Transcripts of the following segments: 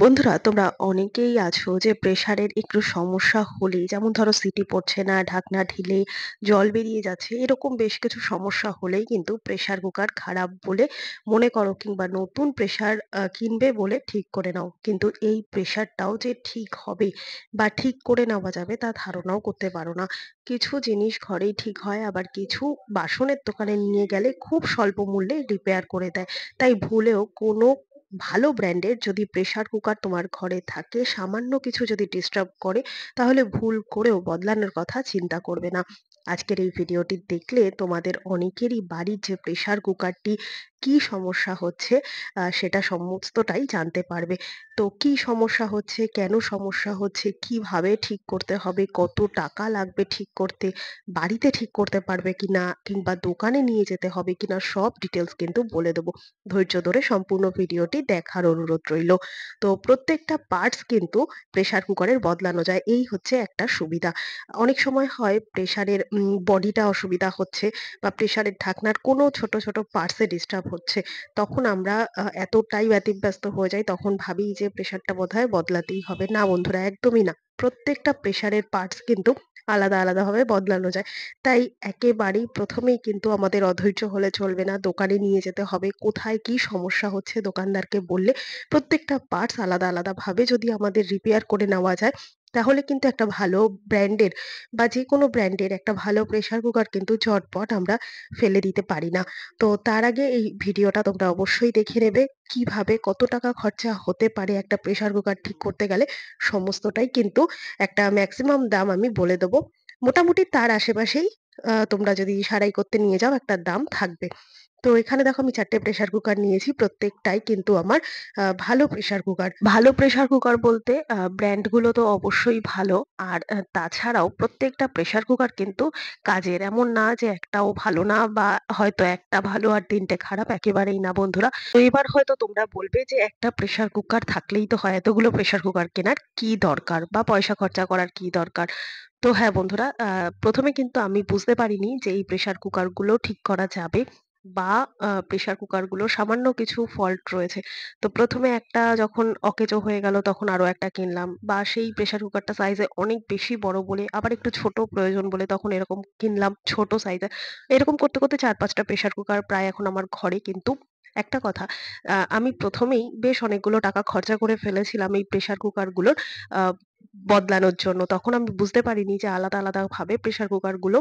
বন্ধুরা তোমরা অনেকেই আছো যে প্রেশারের একটু সমস্যা হলে যেমন ধরো সিটি পড়ছে না ঢাকনা ঢিলে জল বেরিয়ে যাচ্ছে এরকম বেশ কিছু সমস্যা হলেই কিন্তু প্রেশার কুকার খারাপ বলে মনে করো কিংবা নতুন প্রেশার কিনবে বলে ঠিক করে নাও কিন্তু এই প্রেশারটাও যে ঠিক হবে বা ঠিক করে নেওয়া যাবে তা ধারণাও করতে পারো না কিছু জিনিস ঘরেই ঠিক হয় আবার কিছু বাসনের দোকানে নিয়ে গেলে খুব স্বল্প মূল্যে রিপেয়ার করে দেয় তাই ভুলেও কোনো ভালো ব্র্যান্ডের যদি প্রেশার কুকার তোমার ঘরে থাকে সামান্য কিছু যদি ডিস্টার্ব করে তাহলে ভুল করেও বদলানোর কথা চিন্তা করবে না আজকের এই ভিডিওটি দেখলে তোমাদের অনেকেরই বাড়ির যে প্রেশার কুকারটি কি সমস্যা হচ্ছে সেটা সমস্তটাই জানতে পারবে তো কি সমস্যা হচ্ছে কেন সমস্যা হচ্ছে কিভাবে ঠিক করতে হবে কত টাকা লাগবে ঠিক করতে বাড়িতে ঠিক করতে পারবে কিনা কিংবা দোকানে নিয়ে যেতে হবে কিনা সব ডিটেলস কিন্তু বলে দেবো ধৈর্য ধরে সম্পূর্ণ ভিডিওটি দেখার অনুরোধ রইল তো প্রত্যেকটা পার্টস কিন্তু প্রেশার কুকারের বদলানো যায় এই হচ্ছে একটা সুবিধা অনেক সময় হয় প্রেশারের বডিটা অসুবিধা হচ্ছে বা প্রেশারের ঢাকনার কোনো ছোট ছোট পার্টসে ডিস্টার্ব হচ্ছে তখন আমরা এতটাই ব্যতিব্যস্ত হয়ে যাই তখন ভাবি যে প্রেশারটা বোধহয় বদলাতেই হবে না বন্ধুরা একদমই না প্রত্যেকটা প্রেশারের পার্টস কিন্তু আলাদা আলাদাভাবে বদলানো যায় তাই একেবারেই প্রথমেই কিন্তু আমাদের অধৈর্য হলে চলবে না দোকানে নিয়ে যেতে হবে কোথায় কি সমস্যা হচ্ছে দোকানদারকে বললে প্রত্যেকটা পার্টস আলাদা আলাদাভাবে যদি আমাদের রিপেয়ার করে নেওয়া যায় তাহলে কিন্তু একটা ভালো ব্র্যান্ডের বা যে কোনো ব্র্যান্ডের একটা ভালো প্রেশার কুকার কিন্তু ঝটপট আমরা ফেলে দিতে পারি না তো তার আগে এই ভিডিওটা তোমরা অবশ্যই দেখে নেবে কিভাবে কত টাকা খরচা হতে পারে একটা প্রেশার কুকার ঠিক করতে গেলে সমস্তটাই কিন্তু একটা ম্যাক্সিমাম দাম আমি বলে দেবো মোটামুটি তার আশেপাশেই তোমরা যদি সারাই করতে নিয়ে যাও একটা দাম থাকবে তো এখানে দেখো আমি চারটে প্রেশার কুকার নিয়েছি প্রত্যেকটাই কিন্তু আমার ভালো প্রেশার কুকার ভালো প্রেশার কুকার বলতে ব্র্যান্ডগুলো তো অবশ্যই ভালো আর তাছাড়াও প্রত্যেকটা প্রেশার কুকার কিন্তু কাজের এমন না যে একটাও ভালো না বা হয়তো একটা ভালো আর তিনটে খারাপ একেবারেই না বন্ধুরা তো এবার হয়তো তোমরা বলবে যে একটা প্রেশার কুকার থাকলেই তো হয় এতগুলো প্রেশার কুকার কেনার কি দরকার বা পয়সা খরচা করার কি দরকার তো হ্যাঁ বন্ধুরা প্রথমে কিন্তু আমি বুঝতে পারিনি যে এই প্রেশার কুকারগুলো ঠিক করা যাবে বা প্রেসার গুলো সামান্য কিছু ফল্ট রয়েছে তো প্রথমে একটা যখন অকেজো হয়ে গেল তখন আরও একটা কিনলাম বা সেই প্রেশার কুকারটা সাইজে অনেক বেশি বড় বলে আবার একটু ছোট প্রয়োজন বলে তখন এরকম কিনলাম ছোট সাইজে এরকম করতে করতে চার পাঁচটা প্রেশার কুকার প্রায় এখন আমার ঘরে কিন্তু একটা কথা আমি প্রথমেই বেশ অনেকগুলো টাকা খরচা করে ফেলেছিলাম এই প্রেশার কুকারগুলোর বদলানোর জন্য তখন আমি বুঝতে পারিনি যে আলাদা আলাদা আলাদাভাবে প্রেসার গুলো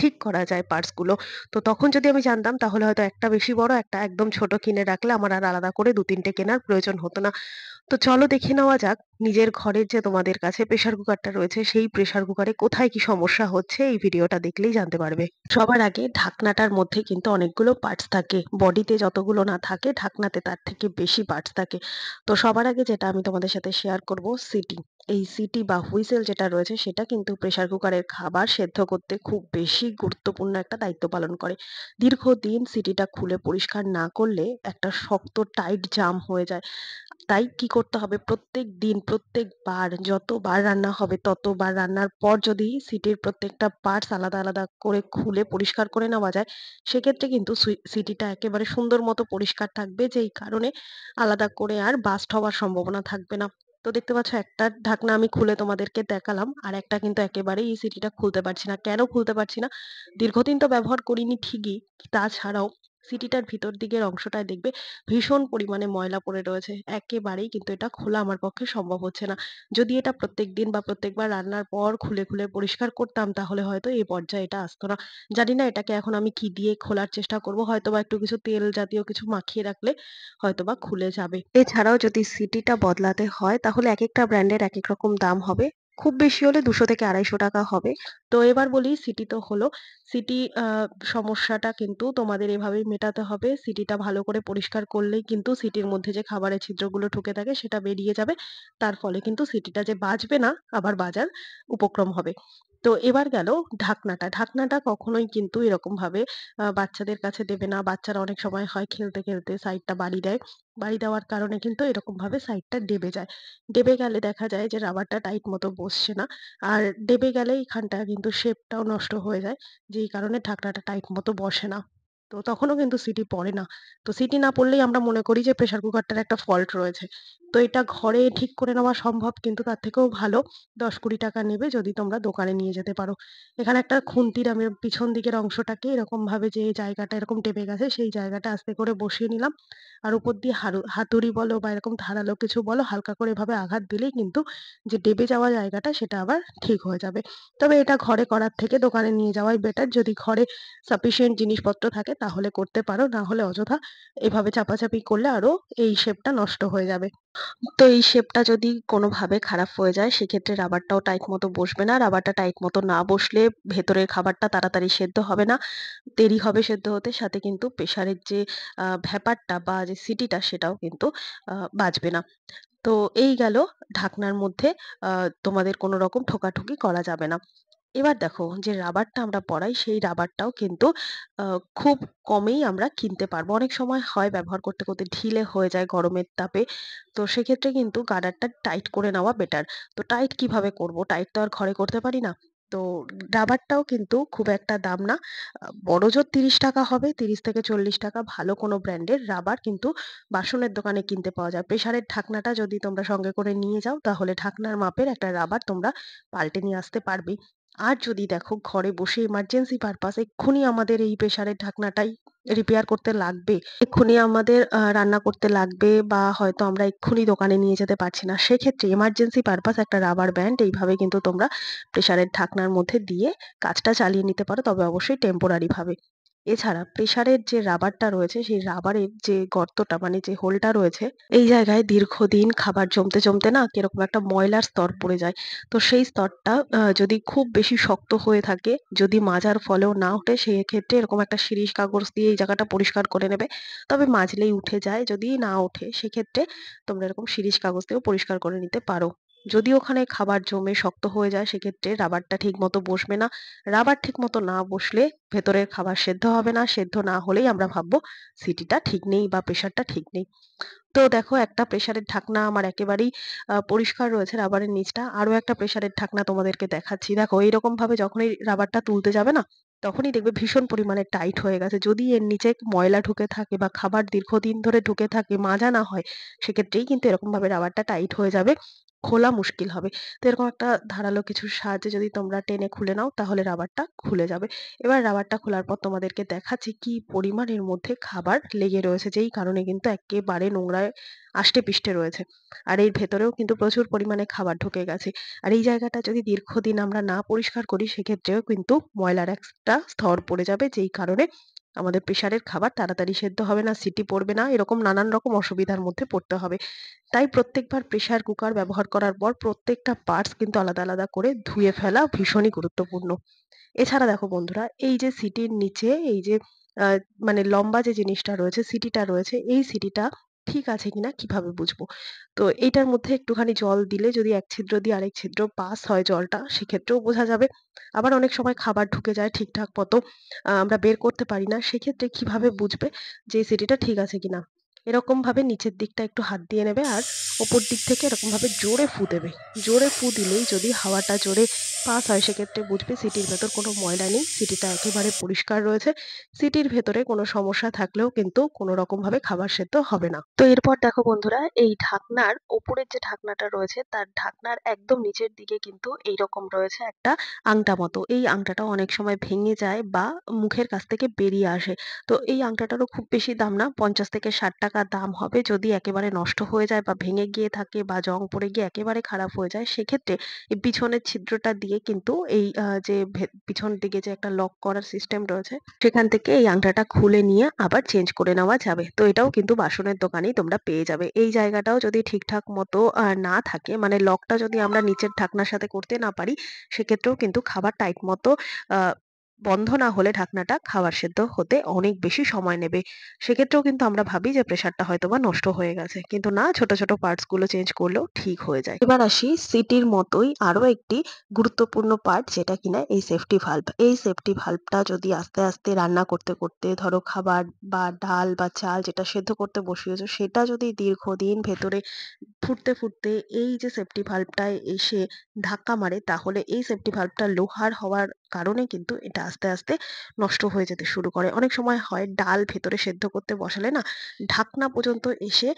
ঠিক করা যায় গুলো তো তখন যদি আমি জানতাম তাহলে হয়তো একটা বেশি বড় একটা একদম ছোট কিনে রাখলে আমার আর আলাদা করে দু তিনটে কেনার প্রয়োজন হতো না তো চলো দেখে নেওয়া যাক নিজের ঘরের যে তোমাদের কাছে প্রেসার কুকারটা রয়েছে সেই প্রেসার কুকারে কোথায় কি সমস্যা হচ্ছে এই ভিডিওটা দেখলেই জানতে পারবে সবার আগে ঢাকনাটার মধ্যে কিন্তু অনেকগুলো পার্টস থাকে বডিতে যতগুলো না থাকে ঢাকনাতে তার থেকে বেশি পার্টস থাকে তো সবার আগে যেটা আমি তোমাদের সাথে শেয়ার করব সিটিং এই সিটি বা হুইসেল যেটা রয়েছে সেটা কিন্তু প্রেশার কুকারের খাবার সেদ্ধ করতে খুব বেশি গুরুত্বপূর্ণ একটা দায়িত্ব পালন করে দীর্ঘদিন সিটিটা খুলে পরিষ্কার না করলে একটা শক্ত টাইট জাম হয়ে যায় তাই কি করতে হবে প্রত্যেক দিন প্রত্যেকবার যতবার রান্না হবে ততবার রান্নার পর যদি সিটির প্রত্যেকটা পার্টস আলাদা আলাদা করে খুলে পরিষ্কার করে নেওয়া যায় সেক্ষেত্রে কিন্তু সিটিটা একেবারে সুন্দর মতো পরিষ্কার থাকবে যেই কারণে আলাদা করে আর বাস্ট হওয়ার সম্ভাবনা থাকবে না তো দেখতে পাচ্ছ একটা ঢাকনা আমি খুলে তোমাদেরকে দেখালাম আর একটা কিন্তু একেবারেই এই সিটিটা খুলতে পারছি না কেন খুলতে পারছি না দীর্ঘদিন তো ব্যবহার করিনি ঠিকই তাছাড়াও সিটিটার ভিতর দিকের অংশটায় দেখবে ভীষণ পরিমাণে ময়লা পড়ে রয়েছে একেবারেই কিন্তু এটা খোলা আমার পক্ষে সম্ভব হচ্ছে না যদি এটা প্রত্যেক দিন বা প্রত্যেকবার রান্নার পর খুলে খুলে পরিষ্কার করতাম তাহলে হয়তো এই পর্যায়ে এটা আসতো না জানি না এটাকে এখন আমি কি দিয়ে খোলার চেষ্টা করব হয়তো বা একটু কিছু তেল জাতীয় কিছু মাখিয়ে রাখলে হয়তো বা খুলে যাবে এছাড়াও যদি সিটিটা বদলাতে হয় তাহলে এক একটা ব্র্যান্ডের এক এক রকম দাম হবে খুব বেশি হলে দুশো থেকে আড়াইশো টাকা হবে তো এবার বলি সিটি তো হলো সিটি সমস্যাটা কিন্তু তোমাদের এভাবেই মেটাতে হবে সিটিটা ভালো করে পরিষ্কার করলেই কিন্তু সিটির মধ্যে যে খাবারের ছিদ্রগুলো ঢুকে থাকে সেটা বেরিয়ে যাবে তার ফলে কিন্তু সিটিটা যে বাঁচবে না আবার বাজার উপক্রম হবে তো এবার গেল ঢাকনাটা ঢাকনাটা কখনোই কিন্তু এরকম ভাবে বাচ্চাদের কাছে দেবে না বাচ্চারা অনেক সময় হয় খেলতে খেলতে সাইডটা বাড়ি দেয় বাড়ি দেওয়ার কারণে কিন্তু এরকম ভাবে সাইডটা ডেবে যায় ডেবে গেলে দেখা যায় যে রাবারটা টাইট মতো বসছে না আর ডেবে গেলে এইখানটা কিন্তু শেপটাও নষ্ট হয়ে যায় যেই কারণে ঢাকনাটা টাইট মতো বসে না তো তখনও কিন্তু সিটি পড়ে না তো সিটি না পড়লেই আমরা মনে করি যে প্রেসার কুকারটার একটা ফল্ট রয়েছে তো এটা ঘরে ঠিক করে নেওয়া সম্ভব কিন্তু তার থেকেও ভালো দশ কুড়ি টাকা নেবে যদি তোমরা দোকানে নিয়ে যেতে পারো এখানে একটা খুন্তির আমি পিছন দিকের অংশটাকে এরকমভাবে যে জায়গাটা এরকম টেপে গেছে সেই জায়গাটা আস্তে করে বসিয়ে নিলাম আর উপর দিয়ে হারু হাতুড়ি বলো বা এরকম ধারালো কিছু বলো হালকা করে এভাবে আঘাত দিলেই কিন্তু যে ডেবে যাওয়া জায়গাটা সেটা আবার ঠিক হয়ে যাবে তবে এটা ঘরে করার থেকে দোকানে নিয়ে যাওয়াই বেটার যদি ঘরে সাফিসিয়েন্ট জিনিসপত্র থাকে তাহলে করতে পারো না হলে অযথা এভাবে চাপাচাপি করলে আরো এই শেপটা নষ্ট হয়ে যাবে তো এই শেপটা যদি কোনোভাবে খারাপ হয়ে যায় সেক্ষেত্রে রাবারটাও টাইট মতো বসবে না রাবারটা টাইট মতো না বসলে ভেতরের খাবারটা তাড়াতাড়ি সেদ্ধ হবে না দেরি হবে সেদ্ধ হতে সাথে কিন্তু প্রেশারের যে ব্যাপারটা বা যে সিটিটা সেটাও কিন্তু বাজবে না তো এই গেল ঢাকনার মধ্যে তোমাদের কোনো রকম ঠোকাঠুকি করা যাবে না এবার দেখো যে রাবারটা আমরা পরাই সেই রাবারটাও কিন্তু খুব কমেই আমরা কিনতে পারবো অনেক সময় হয় ব্যবহার করতে করতে ঢিলে হয়ে যায় গরমের তাপে তো সেক্ষেত্রে কিন্তু গার্ডারটা টাইট করে নেওয়া বেটার তো টাইট কিভাবে করব টাইট তো আর ঘরে করতে পারি না তো রাবারটাও কিন্তু খুব একটা দাম না বড় জোর তিরিশ টাকা হবে তিরিশ থেকে চল্লিশ টাকা ভালো কোনো ব্র্যান্ডের রাবার কিন্তু বাসনের দোকানে কিনতে পাওয়া যায় প্রেশারের ঢাকনাটা যদি তোমরা সঙ্গে করে নিয়ে যাও তাহলে ঢাকনার মাপের একটা রাবার তোমরা পাল্টে নিয়ে আসতে পারবে আর যদি দেখো ঘরে বসে ইমার্জেন্সি পারপাস এক্ষুনি আমাদের এই প্রেশারের ঢাকনাটাই রিপেয়ার করতে লাগবে এক্ষুনি আমাদের রান্না করতে লাগবে বা হয়তো আমরা এক্ষুনি দোকানে নিয়ে যেতে পারছি না সেক্ষেত্রে এমার্জেন্সি পারপাস একটা রাবার ব্যান্ড এইভাবে কিন্তু তোমরা প্রেশারের ঢাকনার মধ্যে দিয়ে কাজটা চালিয়ে নিতে পারো তবে অবশ্যই টেম্পোরারি ভাবে এছাড়া প্রেশারের যে রাবারটা রয়েছে সেই রাবারের যে গর্তটা মানে যে হোলটা রয়েছে এই জায়গায় দীর্ঘদিন খাবার জমতে জমতে না কিরকম একটা ময়লার স্তর পড়ে যায় তো সেই স্তরটা যদি খুব বেশি শক্ত হয়ে থাকে যদি মাজার ফলেও না ওঠে সেই ক্ষেত্রে এরকম একটা শিরিষ কাগজ দিয়ে এই জায়গাটা পরিষ্কার করে নেবে তবে মাজলেই উঠে যায় যদি না ওঠে সেক্ষেত্রে তোমরা এরকম শিরিষ কাগজ দিয়েও পরিষ্কার করে নিতে পারো যদি ওখানে খাবার জমে শক্ত হয়ে যায় সেক্ষেত্রে রাবারটা ঠিক মতো বসবে না রাবার ঠিক মতো না বসলে ভেতরের খাবার সেদ্ধ হবে না সেদ্ধ না হলেই আমরা ভাববো সিটিটা ঠিক নেই বা প্রেশারটা ঠিক নেই তো দেখো একটা প্রেশারের ঢাকনা আমার একেবারেই পরিষ্কার রয়েছে রাবারের নিচটা আরও একটা প্রেশারের ঢাকনা তোমাদেরকে দেখাচ্ছি দেখো এইরকম ভাবে যখনই রাবারটা তুলতে যাবে না তখনই দেখবে ভীষণ পরিমাণে টাইট হয়ে গেছে যদি এর নিচে ময়লা ঢুকে থাকে বা খাবার দীর্ঘদিন ধরে ঢুকে থাকে মাজা না হয় সেক্ষেত্রেই কিন্তু এরকম ভাবে রাবারটা টাইট হয়ে যাবে খোলা মুশকিল হবে তো এরকম একটা ধারালো কিছুর সাহায্যে যদি তোমরা টেনে খুলে নাও তাহলে রাবারটা খুলে যাবে এবার রাবারটা খোলার পর তোমাদেরকে দেখাচ্ছি কি পরিমাণের মধ্যে খাবার লেগে রয়েছে যেই কারণে কিন্তু একেবারে নোংরায় আষ্টে পিষ্টে রয়েছে আর এর ভেতরেও কিন্তু প্রচুর পরিমাণে খাবার ঢুকে গেছে আর এই জায়গাটা যদি দীর্ঘদিন আমরা না পরিষ্কার করি সেক্ষেত্রেও কিন্তু ময়লার একটা স্তর পড়ে যাবে যেই কারণে আমাদের প্রেশারের খাবার তাড়াতাড়ি সেদ্ধ হবে না সিটি পড়বে না এরকম নানান রকম অসুবিধার মধ্যে পড়তে হবে তাই প্রত্যেকবার প্রেশার কুকার ব্যবহার করার পর প্রত্যেকটা পার্টস কিন্তু আলাদা আলাদা করে ধুয়ে ফেলা ভীষণই গুরুত্বপূর্ণ এছাড়া দেখো বন্ধুরা এই যে সিটির নিচে এই যে মানে লম্বা যে জিনিসটা রয়েছে সিটিটা রয়েছে এই সিটিটা ঠিক আছে কিনা কিভাবে বুঝবো তো এটার মধ্যে একটুখানি জল দিলে যদি এক ছিদ্র দিয়ে আরেক ছিদ্র পাস হয় জলটা সেক্ষেত্রেও বোঝা যাবে আবার অনেক সময় খাবার ঢুকে যায় ঠিকঠাক মতো আমরা বের করতে পারি না সেক্ষেত্রে কিভাবে বুঝবে যে সিটিটা ঠিক আছে কিনা এরকম ভাবে নিচের দিকটা একটু হাত দিয়ে নেবে আর ওপর দিক থেকে এরকম ভাবে জোরে ফু দেবে জোরে ফু দিলেই যদি হাওয়াটা জোরে পাস হয় সেক্ষেত্রে বুঝবে সিটির ভেতর কোনো ময়লা নেই সিটিটা একেবারে পরিষ্কার রয়েছে সিটির ভেতরে কোনো সমস্যা থাকলেও কিন্তু কোনো রকমভাবে খাবার সেদ্ধ হবে না তো এরপর দেখো বন্ধুরা এই ঢাকনার ওপরের যে ঢাকনাটা রয়েছে তার ঢাকনার একদম নিচের দিকে কিন্তু এই রকম রয়েছে একটা আংটা মতো এই আংটাটা অনেক সময় ভেঙে যায় বা মুখের কাছ থেকে বেরিয়ে আসে তো এই আংটাটারও খুব বেশি দাম না পঞ্চাশ থেকে ষাট টাকা দাম হবে যদি একেবারে নষ্ট হয়ে যায় বা ভেঙে গিয়ে থাকে বা জং পড়ে গিয়ে একেবারে খারাপ হয়ে যায় সেক্ষেত্রে এই পিছনের ছিদ্রটা দিয়ে দিয়ে কিন্তু এই যে পিছন দিকে যে একটা লক করার সিস্টেম রয়েছে সেখান থেকে এই আংটাটা খুলে নিয়ে আবার চেঞ্জ করে নেওয়া যাবে তো এটাও কিন্তু বাসনের দোকানেই তোমরা পেয়ে যাবে এই জায়গাটাও যদি ঠিকঠাক মতো না থাকে মানে লকটা যদি আমরা নিচের ঢাকনার সাথে করতে না পারি সেক্ষেত্রেও কিন্তু খাবার টাইট মতো বন্ধ না হলে ঢাকনাটা খাবার সেদ্ধ হতে অনেক বেশি সময় নেবে সেক্ষেত্রেও কিন্তু আমরা ভাবি যে প্রেশারটা হয়তো বা নষ্ট হয়ে গেছে কিন্তু না ছোট ছোট পার্টস গুলো চেঞ্জ করলেও ঠিক হয়ে যায় এবার আসি সিটির মতোই আরও একটি গুরুত্বপূর্ণ পার্ট যেটা কিনা এই সেফটি ভাল্ভ এই সেফটি ভাল্ভটা যদি আস্তে আস্তে রান্না করতে করতে ধরো খাবার বা ডাল বা চাল যেটা সেদ্ধ করতে বসিয়েছো সেটা যদি দীর্ঘদিন ভেতরে ফুটতে ফুটতে এই যে সেফটি ভাল্ভটায় এসে ধাক্কা মারে তাহলে এই সেফটি ভাল্ভটা লোহার হওয়ার কারণে কিন্তু এটা আস্তে আস্তে নষ্ট হয়ে যেতে শুরু করে অনেক সময় হয় ডাল ভেতরে সেদ্ধ করতে বসালে না ঢাকনা পর্যন্ত এসে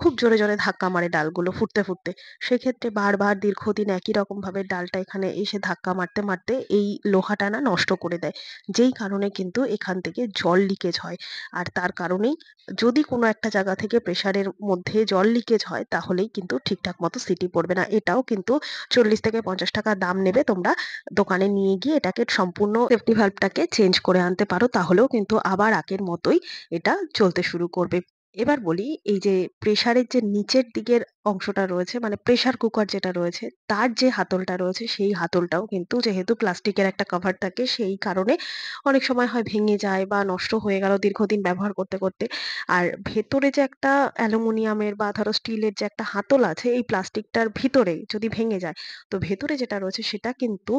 খুব জোরে জোরে ধাক্কা মারে ডালগুলো ফুটতে ফুটতে সেক্ষেত্রে বারবার দীর্ঘদিন একই রকমভাবে ডালটা এখানে এসে ধাক্কা মারতে মারতে এই লোহাটা না নষ্ট করে দেয় যেই কারণে কিন্তু এখান থেকে জল লিকেজ হয় আর তার কারণেই যদি কোনো একটা জায়গা থেকে প্রেশারের মধ্যে জল লিকেজ হয় তাহলেই কিন্তু ঠিকঠাক মতো সিটি পড়বে না এটাও কিন্তু চল্লিশ থেকে পঞ্চাশ টাকা দাম নেবে তোমরা দোকানে নিয়ে গিয়ে এটাকে সম্পূর্ণ সেফটি ভাল্বটাকে চেঞ্জ করে আনতে পারো তাহলেও কিন্তু আবার আগের মতোই এটা চলতে শুরু করবে এবার বলি এই যে প্রেসারের যে নিচের দিকের অংশটা রয়েছে মানে প্রেসার কুকার যেটা রয়েছে তার যে হাতলটা রয়েছে সেই হাতলটাও কিন্তু যেহেতু প্লাস্টিকের একটা কভার থাকে সেই কারণে অনেক সময় হয় ভেঙে যায় বা নষ্ট হয়ে গেল দীর্ঘদিন ব্যবহার করতে করতে আর ভেতরে যে একটা অ্যালুমিনিয়ামের বা ধরো স্টিলের যে একটা হাতল আছে এই প্লাস্টিকটার ভিতরে যদি ভেঙে যায় তো ভেতরে যেটা রয়েছে সেটা কিন্তু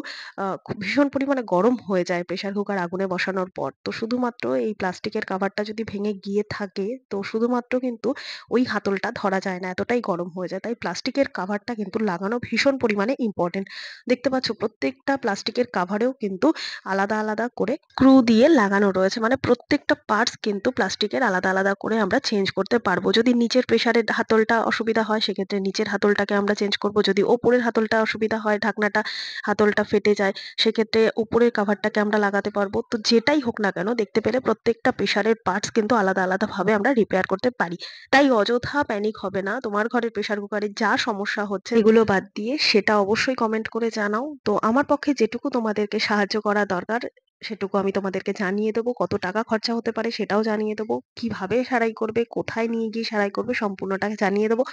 ভীষণ পরিমাণে গরম হয়ে যায় প্রেসার কুকার আগুনে বসানোর পর তো শুধুমাত্র এই প্লাস্টিকের কাভারটা যদি ভেঙে গিয়ে থাকে তো শুধু শুধুমাত্র কিন্তু ওই হাতলটা ধরা যায় না এতটাই গরম হয়ে যায় তাই প্লাস্টিকের কাভারটা কিন্তু লাগানো ভীষণ পরিমাণে ইম্পর্টেন্ট দেখতে পাচ্ছ প্রত্যেকটা প্লাস্টিকের কাভারেও কিন্তু আলাদা আলাদা করে ক্রু দিয়ে লাগানো রয়েছে মানে প্রত্যেকটা পার্টস কিন্তু প্লাস্টিকের আলাদা আলাদা করে আমরা চেঞ্জ করতে পারবো যদি নিচের প্রেশারের হাতলটা অসুবিধা হয় সেক্ষেত্রে নিচের হাতলটাকে আমরা চেঞ্জ করব যদি ওপরের হাতলটা অসুবিধা হয় ঢাকনাটা হাতলটা ফেটে যায় সেক্ষেত্রে উপরের কাভারটাকে আমরা লাগাতে পারবো তো যেটাই হোক না কেন দেখতে পেলে প্রত্যেকটা প্রেশারের পার্টস কিন্তু আলাদা আলাদাভাবে আমরা রিপেয়ার করতে পারি তাই অযথা প্যানিক হবে না তোমার ঘরের প্রেসার কুকারে যা সমস্যা হচ্ছে এগুলো বাদ দিয়ে সেটা অবশ্যই কমেন্ট করে জানাও তো আমার পক্ষে যেটুকু তোমাদেরকে সাহায্য করা দরকার সেটুকু আমি তোমাদেরকে জানিয়ে দেবো কত টাকা খরচা হতে পারে সেটাও জানিয়ে দেবো কিভাবে সারাই করবে কোথায় নিয়ে গিয়ে সারাই করবে সম্পূর্ণটা জানিয়ে দেবো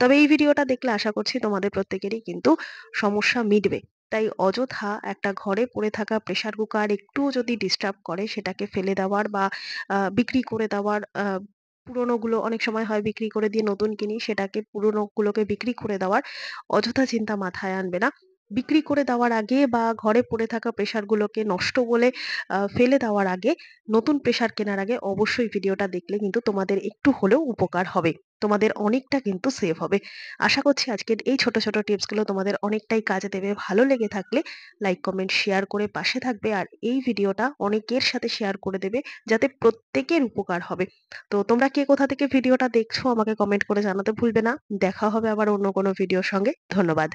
তবে এই ভিডিওটা দেখলে আশা করছি তোমাদের প্রত্যেকেরই কিন্তু সমস্যা মিটবে তাই অযথা একটা ঘরে পড়ে থাকা প্রেসার কুকার একটুও যদি ডিস্টার্ব করে সেটাকে ফেলে দেওয়ার বা বিক্রি করে দেওয়ার পুরোনোগুলো অনেক সময় হয় বিক্রি করে দিয়ে নতুন কিনি সেটাকে পুরোনোগুলোকে বিক্রি করে দেওয়ার অযথা চিন্তা মাথায় আনবে না বিক্রি করে দেওয়ার আগে বা ঘরে পড়ে থাকা প্রেশারগুলোকে নষ্ট বলে ফেলে দেওয়ার আগে নতুন প্রেশার কেনার আগে অবশ্যই ভিডিওটা দেখলে কিন্তু তোমাদের একটু হলেও উপকার হবে তোমাদের অনেকটা কিন্তু সেভ হবে আশা করছি আজকের এই ছোট ছোট টিপসগুলো তোমাদের অনেকটাই কাজে দেবে ভালো লেগে থাকলে লাইক কমেন্ট শেয়ার করে পাশে থাকবে আর এই ভিডিওটা অনেকের সাথে শেয়ার করে দেবে যাতে প্রত্যেকের উপকার হবে তো তোমরা কে কোথা থেকে ভিডিওটা দেখছো আমাকে কমেন্ট করে জানাতে ভুলবে না দেখা হবে আবার অন্য কোনো ভিডিওর সঙ্গে ধন্যবাদ